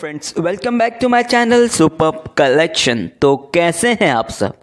friends welcome back to my channel super collection तो कैसे हैं आप सब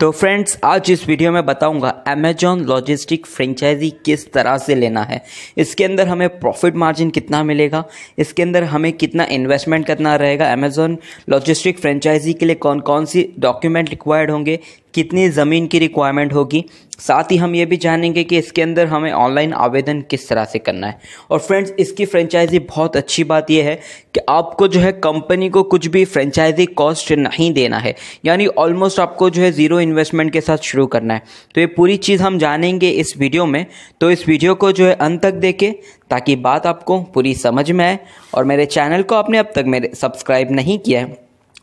तो फ्रेंड्स आज इस वीडियो में बताऊंगा अमेजॉन लॉजिस्टिक फ्रेंचाइजी किस तरह से लेना है इसके अंदर हमें प्रॉफिट मार्जिन कितना मिलेगा इसके अंदर हमें कितना इन्वेस्टमेंट करना रहेगा अमेजॉन लॉजिस्टिक फ्रेंचाइजी के लिए कौन कौन सी डॉक्यूमेंट रिक्वायर्ड होंगे कितनी ज़मीन की रिक्वायरमेंट होगी साथ ही हम ये भी जानेंगे कि इसके अंदर हमें ऑनलाइन आवेदन किस तरह से करना है और फ्रेंड्स इसकी फ्रेंचाइजी बहुत अच्छी बात यह है कि आपको जो है कंपनी को कुछ भी फ्रेंचाइजी कॉस्ट नहीं देना है यानी ऑलमोस्ट आपको जो है ज़ीरो इन्वेस्टमेंट के साथ शुरू करना है तो ये पूरी चीज़ हम जानेंगे इस वीडियो में तो इस वीडियो को जो है अंत तक देखें ताकि बात आपको पूरी समझ में आए और मेरे चैनल को आपने अब तक मेरे सब्सक्राइब नहीं किया है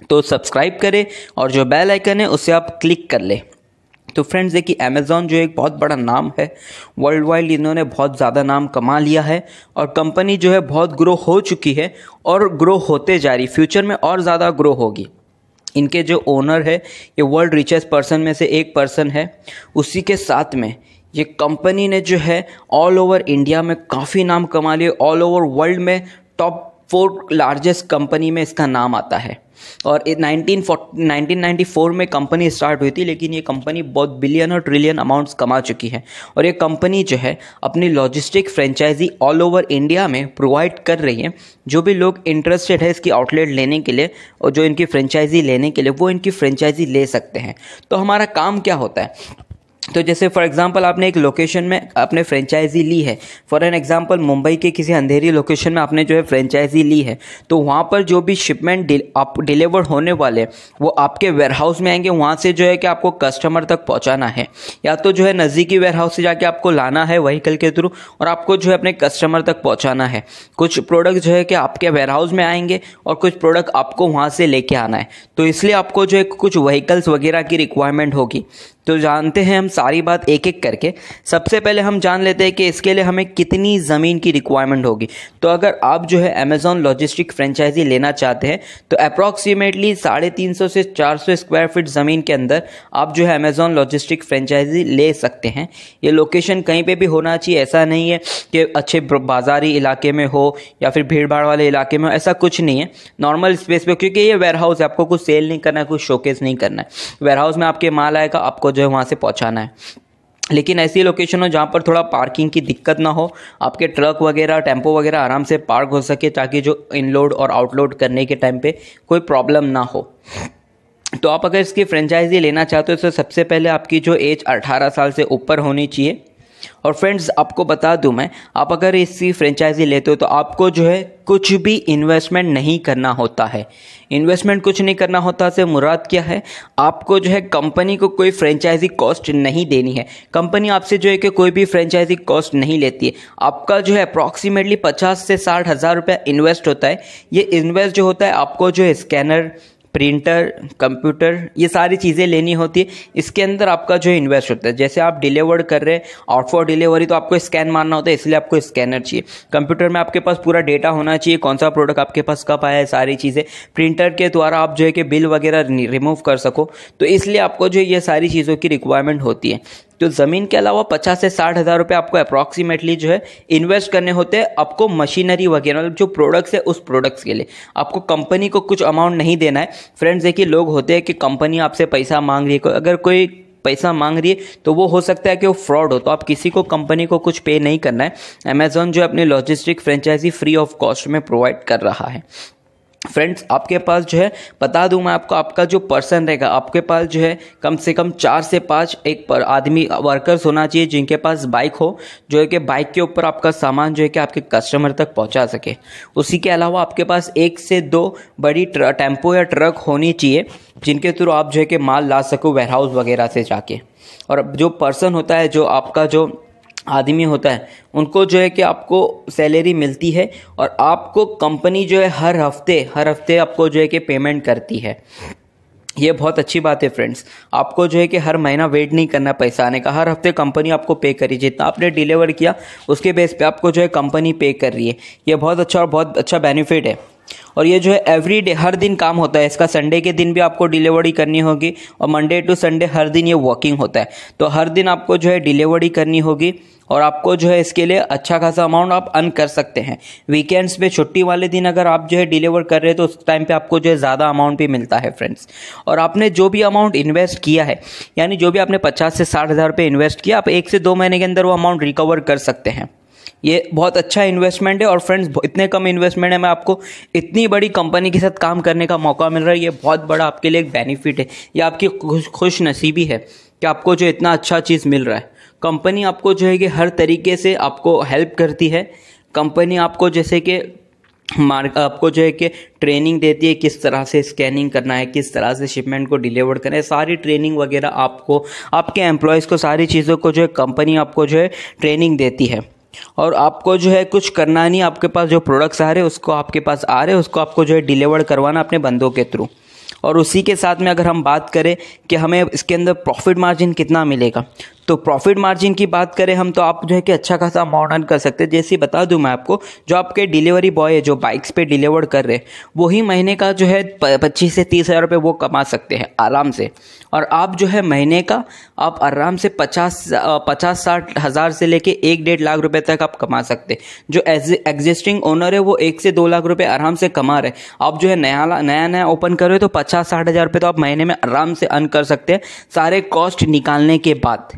तो सब्सक्राइब करें और जो बेल आइकन है उसे आप क्लिक कर लें तो फ्रेंड्स देखिए अमेज़ॉन जो एक बहुत बड़ा नाम है वर्ल्ड वाइड इन्होंने बहुत ज़्यादा नाम कमा लिया है और कंपनी जो है बहुत ग्रो हो चुकी है और ग्रो होते जा रही फ्यूचर में और ज़्यादा ग्रो होगी इनके जो ओनर है ये वर्ल्ड रिचेस्ट पर्सन में से एक पर्सन है उसी के साथ में ये कंपनी ने जो है ऑल ओवर इंडिया में काफ़ी नाम कमा लिए ऑल ओवर वर्ल्ड में टॉप फोर लार्जेस्ट कंपनी में इसका नाम आता है और नाइन्टी फोर में कंपनी स्टार्ट हुई थी लेकिन ये कंपनी बहुत बिलियन और ट्रिलियन अमाउंट्स कमा चुकी है और ये कंपनी जो है अपनी logistic franchise all over India में प्रोवाइड कर रही है जो भी लोग इंटरेस्टेड है इसकी आउटलेट लेने के लिए और जो इनकी फ्रेंचाइजी लेने के लिए वो इनकी फ्रेंचाइजी ले सकते हैं तो हमारा काम क्या होता है तो जैसे फॉर एग्जांपल आपने एक लोकेशन में आपने फ्रेंचाइजी ली है फॉर एन एग्जांपल मुंबई के किसी अंधेरी लोकेशन में आपने जो है फ्रेंचाइजी ली है तो वहाँ पर जो भी शिपमेंट डिल, आप डिलीवर होने वाले वो आपके वेयरहाउस में आएंगे वहाँ से जो है कि आपको कस्टमर तक पहुँचाना है या तो जो है नज़दीकी वेयरहाउस से जाके आपको लाना है व्हीकल के थ्रू और आपको जो है अपने कस्टमर तक पहुँचाना है कुछ प्रोडक्ट जो है कि आपके वेयरहाउस में आएंगे और कुछ प्रोडक्ट आपको वहाँ से लेके आना है तो इसलिए आपको जो है कुछ व्हीकल्स वगैरह की रिक्वायरमेंट होगी तो जानते हैं हम सारी बात एक एक करके सबसे पहले हम जान लेते हैं कि इसके लिए हमें कितनी ज़मीन की रिक्वायरमेंट होगी तो अगर आप जो है अमेज़ॉन लॉजिस्टिक फ्रेंचाइजी लेना चाहते हैं तो अप्रॉक्सीमेटली साढ़े तीन सौ से चार सौ स्क्वायर फीट ज़मीन के अंदर आप जो है अमेजोन लॉजिस्टिक फ्रेंचाइजी ले सकते हैं ये लोकेशन कहीं पर भी होना चाहिए ऐसा नहीं है कि अच्छे बाजारी इलाके में हो या फिर भीड़ भाड़ वाले इलाके में हो ऐसा कुछ नहीं है नॉर्मल स्पेस पर क्योंकि ये वेयर हाउस है आपको कुछ सेल नहीं करना है कुछ शोकेस नहीं करना है वेयर हाउस में आपके माल आएगा आपको जो है वहाँ से पहुँचाना है लेकिन ऐसी लोकेशन हो जहाँ पर थोड़ा पार्किंग की दिक्कत ना हो आपके ट्रक वगैरह टेम्पो वगैरह आराम से पार्क हो सके ताकि जो इनलोड और आउटलोड करने के टाइम पे कोई प्रॉब्लम ना हो तो आप अगर इसकी फ्रेंचाइजी लेना चाहते हो तो सबसे पहले आपकी जो एज 18 साल से ऊपर होनी चाहिए और फ्रेंड्स आपको बता दूं मैं आप अगर इसकी फ्रेंचाइजी लेते हो तो आपको जो है कुछ भी इन्वेस्टमेंट नहीं करना होता है इन्वेस्टमेंट कुछ नहीं करना होता से मुराद क्या है आपको जो है कंपनी को कोई फ्रेंचाइजी कॉस्ट नहीं देनी है कंपनी आपसे जो है कि कोई भी फ्रेंचाइजी कॉस्ट नहीं लेती है आपका जो है अप्रॉक्सीमेटली पचास से साठ हज़ार रुपया इन्वेस्ट होता है ये इन्वेस्ट जो होता है आपको जो है स्कैनर प्रिंटर कंप्यूटर ये सारी चीज़ें लेनी होती है इसके अंदर आपका जो इन्वेस्ट होता है जैसे आप डिलीवर्ड कर रहे हैं आउट फॉर डिलीवरी तो आपको स्कैन मारना होता है इसलिए आपको स्कैनर चाहिए कंप्यूटर में आपके पास पूरा डेटा होना चाहिए कौन सा प्रोडक्ट आपके पास कब आया है सारी चीज़ें प्रिंटर के द्वारा आप जो है कि बिल वगैरह रिमूव कर सको तो इसलिए आपको जो ये सारी चीज़ों की रिक्वायरमेंट होती है तो ज़मीन के अलावा पचास से साठ हज़ार रुपये आपको अप्रॉक्सीमेटली जो है इन्वेस्ट करने होते हैं आपको मशीनरी वगैरह मतलब जो प्रोडक्ट्स है उस प्रोडक्ट्स के लिए आपको कंपनी को कुछ अमाउंट नहीं देना है फ्रेंड्स देखिए लोग होते हैं कि कंपनी आपसे पैसा मांग रही है अगर कोई पैसा मांग रही है तो वो हो सकता है कि वो फ्रॉड हो तो आप किसी को कंपनी को कुछ पे नहीं करना है अमेजोन जो अपनी logistic franchise free of cost में प्रोवाइड कर रहा है फ्रेंड्स आपके पास जो है बता दूं मैं आपको आपका जो पर्सन रहेगा आपके पास जो है कम से कम चार से पाँच एक पर आदमी वर्कर्स होना चाहिए जिनके पास बाइक हो जो है कि बाइक के ऊपर आपका सामान जो है कि आपके कस्टमर तक पहुंचा सके उसी के अलावा आपके पास एक से दो बड़ी टेम्पो या ट्रक होनी चाहिए जिनके थ्रू आप जो है कि माल ला सको वेयरहाउस वगैरह से जाके और जो पर्सन होता है जो आपका जो आदमी होता है उनको जो है कि आपको सैलरी मिलती है और आपको कंपनी जो है हर हफ्ते हर हफ्ते आपको जो है कि पेमेंट करती है ये बहुत अच्छी बात है फ्रेंड्स आपको जो है कि हर महीना वेट नहीं करना पैसा आने का हर हफ्ते कंपनी आपको पे करी जितना आपने डिलीवर किया उसके बेस पे आपको जो है कंपनी पे कर रही है ये बहुत अच्छा और बहुत अच्छा बेनिफिट है और ये जो है एवरी डे हर दिन काम होता है इसका संडे के दिन भी आपको डिलीवरी करनी होगी और मंडे टू संडे हर दिन ये वर्किंग होता है तो हर दिन आपको जो है डिलीवरी करनी होगी और आपको जो है इसके लिए अच्छा खासा अमाउंट आप अर्न कर सकते हैं वीकेंड्स पे छुट्टी वाले दिन अगर आप जो है डिलीवर कर रहे हैं तो उस टाइम पे आपको जो है ज़्यादा अमाउंट भी मिलता है फ्रेंड्स और आपने जो भी अमाउंट इन्वेस्ट किया है यानी जो भी आपने पचास से साठ हज़ार रुपये इन्वेस्ट किया आप एक से दो महीने के अंदर वो अमाउंट रिकवर कर सकते हैं ये बहुत अच्छा इन्वेस्टमेंट है और फ्रेंड्स इतने कम इन्वेस्टमेंट है मैं आपको इतनी बड़ी कंपनी के साथ काम करने का मौका मिल रहा है ये बहुत बड़ा आपके लिए एक बेनिफिट है ये आपकी खुश खुश नसीबी है कि आपको जो इतना अच्छा चीज़ मिल रहा है कंपनी आपको जो है कि हर तरीके से आपको हेल्प करती है कंपनी आपको जैसे कि मार्क आपको जो है कि ट्रेनिंग देती है किस तरह से स्कैनिंग करना है किस तरह से शिपमेंट को डिलीवर करना है सारी ट्रेनिंग वगैरह आपको आपके एम्प्लॉयज़ को सारी चीज़ों को जो है कंपनी आपको जो है ट्रेनिंग देती है और आपको जो है कुछ करना नहीं आपके पास जो प्रोडक्ट्स आ रहे हैं उसको आपके पास आ रहे हैं उसको आपको जो है डिलीवर करवाना अपने बंदों के थ्रू और उसी के साथ में अगर हम बात करें कि हमें इसके अंदर प्रॉफिट मार्जिन कितना मिलेगा तो प्रॉफिट मार्जिन की बात करें हम तो आप जो है कि अच्छा खासा अमाउंट अर्न कर सकते हैं जैसे बता दूं मैं आपको जो आपके डिलीवरी बॉय है जो बाइक्स पे डिलीवर कर रहे हैं वही महीने का जो है पच्चीस से तीस हज़ार रुपये वो कमा सकते हैं आराम से और आप जो है महीने का आप आराम से पचास पचास साठ हज़ार से लेके एक डेढ़ लाख रुपये तक आप कमा सकते हैं जो एग्जिस्टिंग ओनर है वो एक से दो लाख रुपये आराम से कमा रहे आप जो है नया नया नया ओपन कर रहे हो तो पचास साठ हज़ार रुपये तो आप महीने में आराम से अर्न कर सकते हैं सारे कॉस्ट निकालने के बाद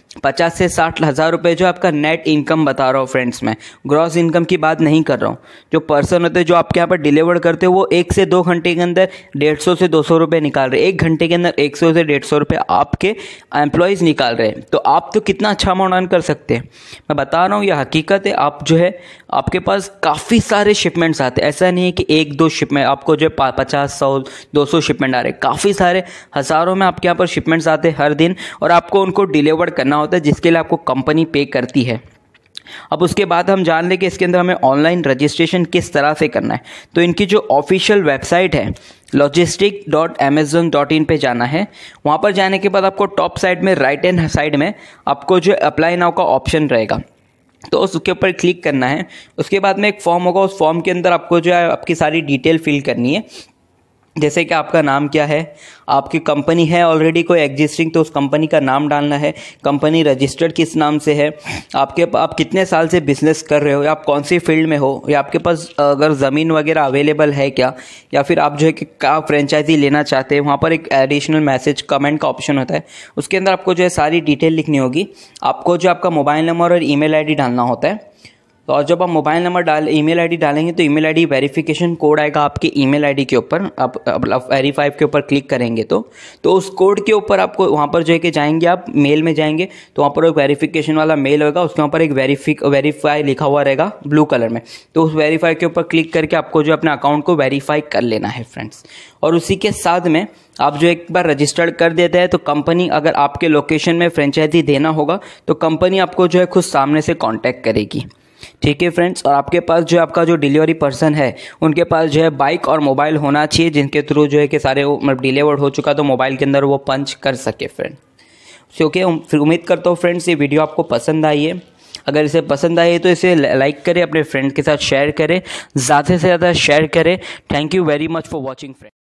पचास से साठ हज़ार रुपये जो आपका नेट इनकम बता रहा हूँ फ्रेंड्स मैं ग्रॉस इनकम की बात नहीं कर रहा हूँ जो पर्सन होते हैं जो आपके यहाँ पर डिलीवर करते हो वो एक से दो घंटे के अंदर डेढ़ सौ से दो सौ रुपये निकाल रहे हैं एक घंटे के अंदर एक सौ से डेढ़ सौ रुपये आपके एम्प्लॉयज़ निकाल रहे हैं तो आप तो कितना अच्छा अमाउंट अर्न कर सकते हैं मैं बता रहा हूँ यह हकीकत है आप जो है आपके पास काफ़ी सारे शिपमेंट्स आते हैं ऐसा नहीं है कि एक दो शिपमेंट आपको जो है पचास सौ दो सौ शिपमेंट आ रहे हैं काफ़ी सारे हज़ारों में आपके यहाँ पर शिपमेंट्स आते हैं हर दिन और आपको उनको डिलीवर करना करना होता है जिसके लिए आपको कंपनी पे करती है अब उसके बाद हम जान लें कि इसके अंदर हमें ऑनलाइन रजिस्ट्रेशन किस तरह से करना है तो इनकी जो ऑफिशियल वेबसाइट है logistic dot Amazon dot in पर जाना है वहाँ पर जाने के बाद आपको टॉप साइड में राइट हैंड साइड में आपको जो अप्लाई नाउ का ऑप्शन रहेगा तो उसके ऊपर क्लिक करना है उसके बाद में एक फॉर्म होगा उस फॉर्म के अंदर आपको जो है आपकी सारी डिटेल फिल करनी है जैसे कि आपका नाम क्या है आपकी कंपनी है ऑलरेडी कोई एग्जिस्टिंग तो उस कंपनी का नाम डालना है कंपनी रजिस्टर्ड किस नाम से है आपके आप कितने साल से बिजनेस कर रहे हो या आप कौन सी फील्ड में हो या आपके पास अगर ज़मीन वगैरह अवेलेबल है क्या या फिर आप जो है कि क्या फ्रेंचाइजी लेना चाहते हैं वहाँ पर एक एडिशनल मैसेज कमेंट का ऑप्शन होता है उसके अंदर आपको जो है सारी डिटेल लिखनी होगी आपको जो आपका मोबाइल नंबर और ईमेल आईडी डालना होता है तो और जब आप मोबाइल नंबर डाल ईमेल आईडी डालेंगे तो ईमेल आईडी वेरिफिकेशन कोड आएगा आपके ईमेल आईडी के ऊपर आप, अब वेरीफाइव वेरीफाई के ऊपर क्लिक करेंगे तो तो उस कोड के ऊपर आपको वहाँ पर जो है कि जाएंगे आप मेल में जाएंगे तो वहाँ पर एक वेरिफिकेशन वाला मेल होगा उसके ऊपर एक वेरीफिक वेरीफाई लिखा हुआ रहेगा ब्लू कलर में तो उस वेरीफाई के ऊपर क्लिक करके आपको जो अपने अकाउंट को वेरीफाई कर लेना है फ्रेंड्स और उसी के साथ में आप जो एक बार रजिस्टर्ड कर देते हैं तो कंपनी अगर आपके लोकेशन में फ्रेंचाइजी देना होगा तो कंपनी आपको जो है खुद सामने से कॉन्टैक्ट करेगी ठीक है फ्रेंड्स और आपके पास जो आपका जो डिलीवरी पर्सन है उनके पास जो है बाइक और मोबाइल होना चाहिए जिनके थ्रू जो है कि सारे मतलब डिलीवर्ड हो चुका तो मोबाइल के अंदर वो पंच कर सके फ्रेंड सो ओके फिर उम्मीद करता हूँ फ्रेंड्स ये वीडियो आपको पसंद आई है अगर इसे पसंद आई है तो इसे लाइक करें अपने फ्रेंड के साथ शेयर करें ज़्यादा से ज़्यादा शेयर करें thank you very much for watching friend